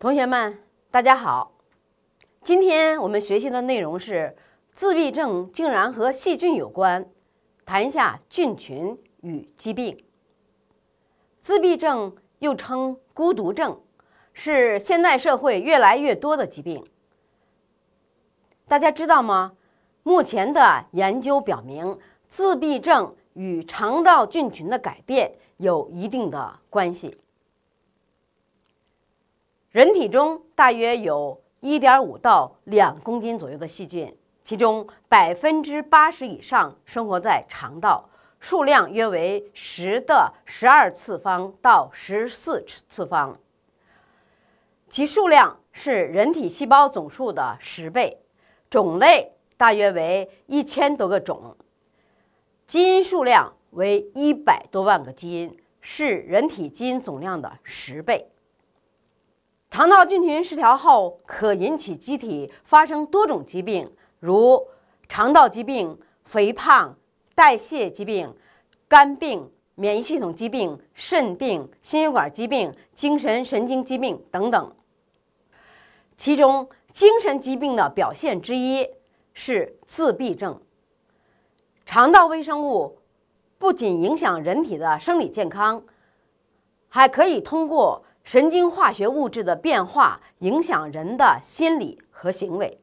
同学们，大家好！今天我们学习的内容是自闭症竟然和细菌有关，谈一下菌群与疾病。自闭症又称孤独症，是现代社会越来越多的疾病。大家知道吗？目前的研究表明，自闭症与肠道菌群的改变有一定的关系。人体中大约有1.5到2公斤左右的细菌，其中百分之八十以上生活在肠道，数量约为十的十二次方到十四次方，其数量是人体细胞总数的十倍，种类大约为一千多个种，基因数量为一百多万个基因，是人体基因总量的十倍。肠道菌群失调后，可引起机体发生多种疾病，如肠道疾病、肥胖、代谢疾病、肝病、免疫系统疾病、肾病、心血管疾病、精神神经疾病等等。其中，精神疾病的表现之一是自闭症。肠道微生物不仅影响人体的生理健康，还可以通过。神经化学物质的变化影响人的心理和行为。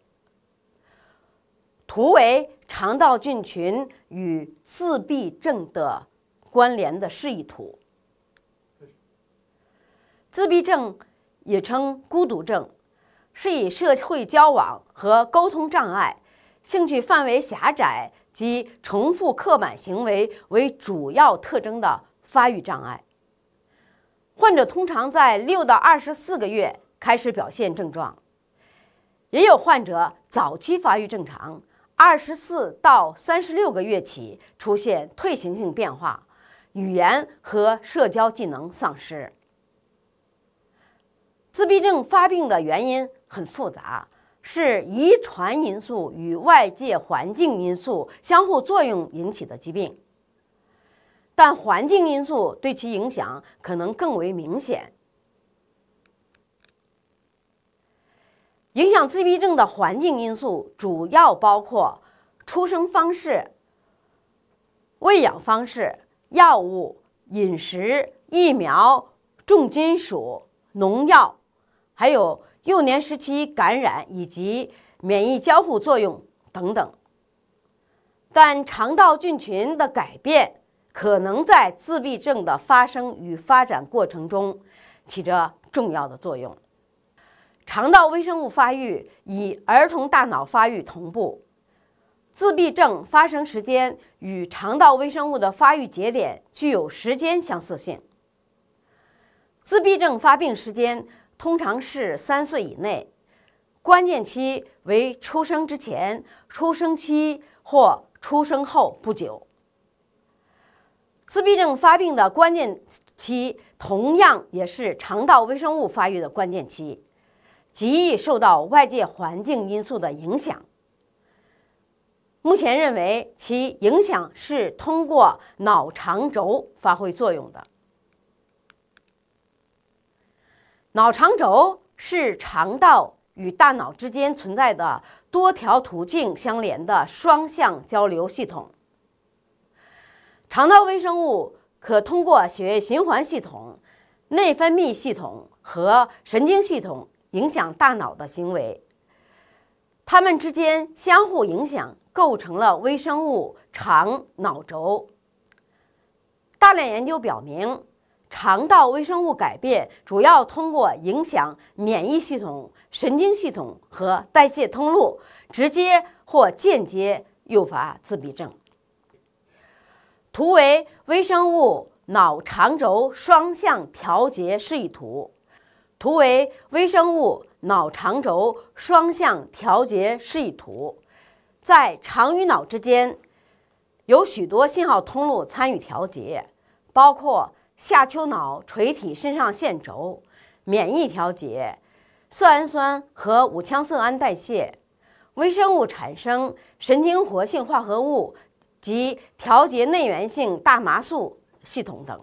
图为肠道菌群与自闭症的关联的示意图。自闭症也称孤独症，是以社会交往和沟通障碍、兴趣范围狭窄及重复刻板行为为主要特征的发育障碍。患者通常在六到二十四个月开始表现症状，也有患者早期发育正常，二十四到三十六个月起出现退行性变化，语言和社交技能丧失。自闭症发病的原因很复杂，是遗传因素与外界环境因素相互作用引起的疾病。但环境因素对其影响可能更为明显。影响自闭症的环境因素主要包括出生方式、喂养方式、药物、饮食、疫苗、重金属、农药，还有幼年时期感染以及免疫交互作用等等。但肠道菌群的改变。可能在自闭症的发生与发展过程中起着重要的作用。肠道微生物发育与儿童大脑发育同步，自闭症发生时间与肠道微生物的发育节点具有时间相似性。自闭症发病时间通常是三岁以内，关键期为出生之前、出生期或出生后不久。自闭症发病的关键期，同样也是肠道微生物发育的关键期，极易受到外界环境因素的影响。目前认为，其影响是通过脑肠轴发挥作用的。脑肠轴是肠道与大脑之间存在的多条途径相连的双向交流系统。肠道微生物可通过血液循环系统、内分泌系统和神经系统影响大脑的行为。它们之间相互影响，构成了微生物肠脑轴。大量研究表明，肠道微生物改变主要通过影响免疫系统、神经系统和代谢通路，直接或间接诱发自闭症。图为微生物脑长轴双向调节示意图。图为微生物脑长轴双向调节示意图。在肠与脑之间，有许多信号通路参与调节，包括下丘脑垂体肾上腺轴、免疫调节、色氨酸和五羟色胺代谢、微生物产生神经活性化合物。及调节内源性大麻素系统等，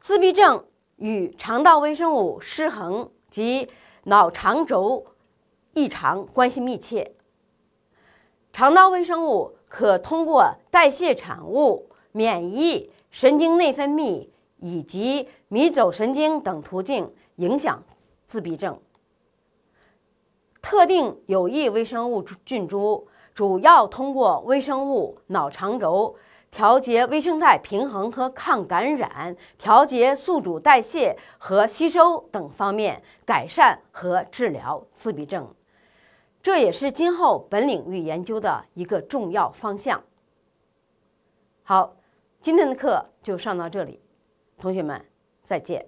自闭症与肠道微生物失衡及脑肠轴异常关系密切。肠道微生物可通过代谢产物、免疫、神经内分泌以及迷走神经等途径影响自闭症。特定有益微生物菌株主要通过微生物脑肠轴调节微生态平衡和抗感染，调节宿主代谢和吸收等方面，改善和治疗自闭症。这也是今后本领域研究的一个重要方向。好，今天的课就上到这里，同学们再见。